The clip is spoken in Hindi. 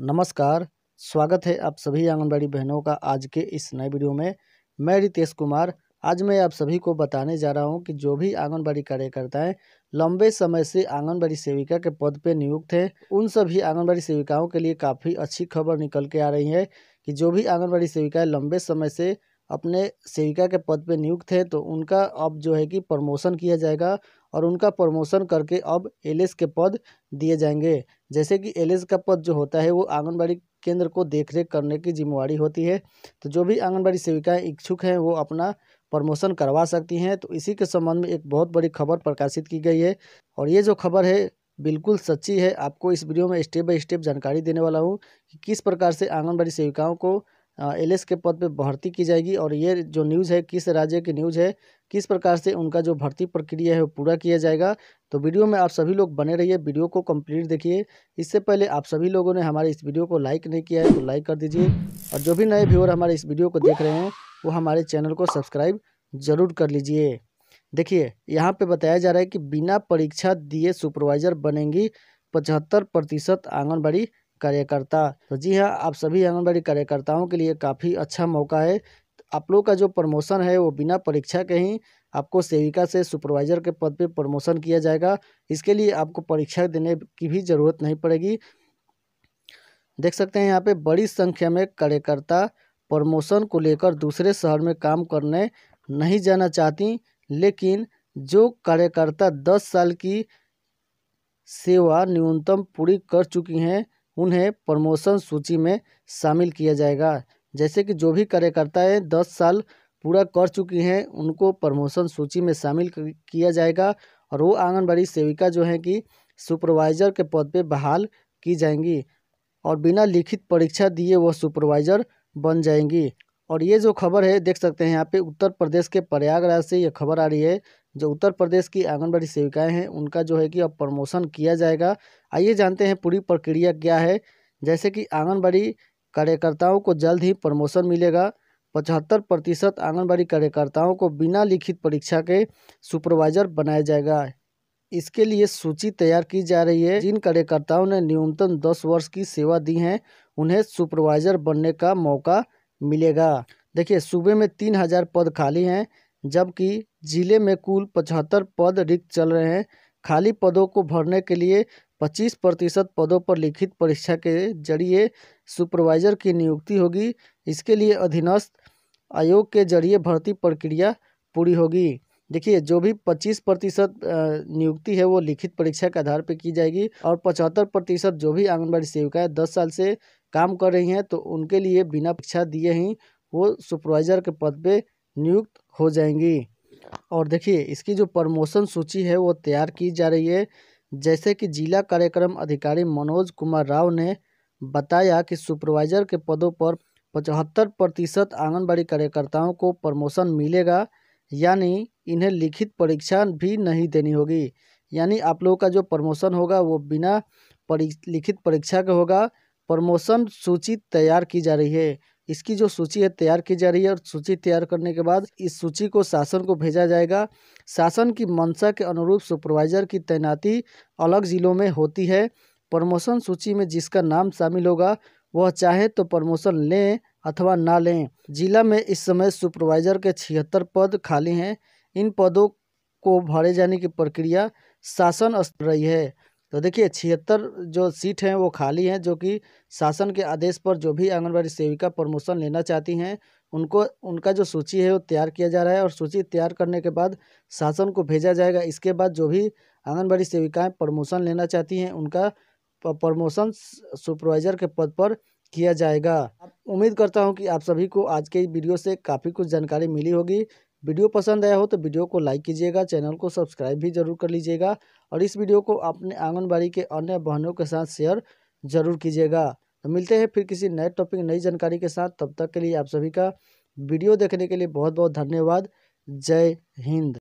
नमस्कार स्वागत है आप सभी आंगनबाड़ी बहनों का आज के इस नए वीडियो में मैं रितेश कुमार आज मैं आप सभी को बताने जा रहा हूं कि जो भी आंगनबाड़ी कार्यकर्ताएं लंबे समय से आंगनबाड़ी सेविका के पद पर नियुक्त हैं उन सभी आंगनबाड़ी सेविकाओं के लिए काफ़ी अच्छी खबर निकल के आ रही है कि जो भी आंगनबाड़ी सेविकाएँ लंबे समय से अपने सेविका के पद पर नियुक्त हैं तो उनका अब जो है कि प्रमोशन किया जाएगा और उनका प्रमोशन करके अब एल के पद दिए जाएंगे जैसे कि एल का पद जो होता है वो आंगनबाड़ी केंद्र को देखरेख करने की जिम्मेवारी होती है तो जो भी आंगनबाड़ी सेविकाएं इच्छुक हैं वो अपना प्रमोशन करवा सकती हैं तो इसी के संबंध में एक बहुत बड़ी खबर प्रकाशित की गई है और ये जो खबर है बिल्कुल सच्ची है आपको इस वीडियो में स्टेप बाय स्टेप जानकारी देने वाला हूँ कि किस प्रकार से आंगनबाड़ी सेविकाओं को एल के पद पर भर्ती की जाएगी और ये जो न्यूज़ है किस राज्य की न्यूज़ है किस प्रकार से उनका जो भर्ती प्रक्रिया है वो पूरा किया जाएगा तो वीडियो में आप सभी लोग बने रहिए वीडियो को कंप्लीट देखिए इससे पहले आप सभी लोगों ने हमारे इस वीडियो को लाइक नहीं किया है तो लाइक कर दीजिए और जो भी नए व्यूअर हमारे इस वीडियो को देख रहे हैं वो हमारे चैनल को सब्सक्राइब ज़रूर कर लीजिए देखिए यहाँ पर बताया जा रहा है कि बिना परीक्षा दिए सुपरवाइज़र बनेंगी पचहत्तर प्रतिशत आंगनबाड़ी कार्यकर्ता तो जी हाँ आप सभी आंगनबाड़ी कार्यकर्ताओं के लिए काफ़ी अच्छा मौका है आप लोग का जो प्रमोशन है वो बिना परीक्षा के ही आपको सेविका से सुपरवाइजर के पद पे प्रमोशन किया जाएगा इसके लिए आपको परीक्षा देने की भी ज़रूरत नहीं पड़ेगी देख सकते हैं यहाँ पे बड़ी संख्या में कार्यकर्ता प्रमोशन को लेकर दूसरे शहर में काम करने नहीं जाना चाहती लेकिन जो कार्यकर्ता दस साल की सेवा न्यूनतम पूरी कर चुकी हैं उन्हें प्रमोशन सूची में शामिल किया जाएगा जैसे कि जो भी कार्यकर्ताएँ दस साल पूरा कर चुकी हैं उनको प्रमोशन सूची में शामिल किया जाएगा और वो आंगनबाड़ी सेविका जो है कि सुपरवाइज़र के पद पे बहाल की जाएंगी और बिना लिखित परीक्षा दिए वह सुपरवाइज़र बन जाएंगी और ये जो खबर है देख सकते हैं यहाँ पे उत्तर प्रदेश के प्रयागराज से ये खबर आ रही है जो उत्तर प्रदेश की आंगनबाड़ी सेविकाएं हैं उनका जो है कि अब प्रमोशन किया जाएगा आइए जानते हैं पूरी प्रक्रिया क्या है जैसे कि आंगनबाड़ी कार्यकर्ताओं को जल्द ही प्रमोशन मिलेगा पचहत्तर प्रतिशत आंगनबाड़ी कार्यकर्ताओं को बिना लिखित परीक्षा के सुपरवाइजर बनाया जाएगा इसके लिए सूची तैयार की जा रही है जिन कार्यकर्ताओं ने न्यूनतम दस वर्ष की सेवा दी है उन्हें सुपरवाइजर बनने का मौका मिलेगा देखिए सूबे में तीन हजार पद खाली हैं जबकि जिले में कुल पचहत्तर पद रिक्त चल रहे हैं खाली पदों को भरने के लिए पच्चीस प्रतिशत पदों पर लिखित परीक्षा के जरिए सुपरवाइजर की नियुक्ति होगी इसके लिए अधीनस्थ आयोग के जरिए भर्ती प्रक्रिया पूरी होगी देखिए जो भी पच्चीस प्रतिशत नियुक्ति है वो लिखित परीक्षा के आधार पर की जाएगी और पचहत्तर प्रतिशत जो भी आंगनबाड़ी सेविकाएँ दस साल से काम कर रही हैं तो उनके लिए बिना परीक्षा दिए ही वो सुपरवाइजर के पद पर नियुक्त हो जाएंगी और देखिए इसकी जो प्रमोशन सूची है वो तैयार की जा रही है जैसे कि जिला कार्यक्रम अधिकारी मनोज कुमार राव ने बताया कि सुपरवाइजर के पदों पर पचहत्तर प्रतिशत आंगनबाड़ी कार्यकर्ताओं को प्रमोशन मिलेगा यानी इन्हें लिखित परीक्षा भी नहीं देनी होगी यानी आप लोगों का जो प्रमोशन होगा वो बिना परी, लिखित परीक्षा के होगा प्रमोशन सूची तैयार की जा रही है इसकी जो सूची है तैयार की जा रही है और सूची तैयार करने के बाद इस सूची को शासन को भेजा जाएगा शासन की मंशा के अनुरूप सुपरवाइजर की तैनाती अलग ज़िलों में होती है प्रमोशन सूची में जिसका नाम शामिल होगा वह चाहे तो प्रमोशन लें अथवा ना लें जिला में इस समय सुपरवाइजर के छिहत्तर पद खाली हैं इन पदों को भरे जाने की प्रक्रिया शासन स्तर रही है तो देखिए छिहत्तर जो सीट हैं वो खाली हैं जो कि शासन के आदेश पर जो भी आंगनबाड़ी सेविका प्रमोशन लेना चाहती हैं उनको उनका जो सूची है वो तैयार किया जा रहा है और सूची तैयार करने के बाद शासन को भेजा जाएगा इसके बाद जो भी आंगनबाड़ी सेविकाएं प्रमोशन लेना चाहती हैं उनका प्रमोशन सुपरवाइजर के पद पर किया जाएगा उम्मीद करता हूं कि आप सभी को आज के वीडियो से काफ़ी कुछ जानकारी मिली होगी वीडियो पसंद आया हो तो वीडियो को लाइक कीजिएगा चैनल को सब्सक्राइब भी जरूर कर लीजिएगा और इस वीडियो को अपने आंगनबाड़ी के अन्य बहनों के साथ शेयर जरूर कीजिएगा तो मिलते हैं फिर किसी नए टॉपिक नई जानकारी के साथ तब तक के लिए आप सभी का वीडियो देखने के लिए बहुत बहुत धन्यवाद जय हिंद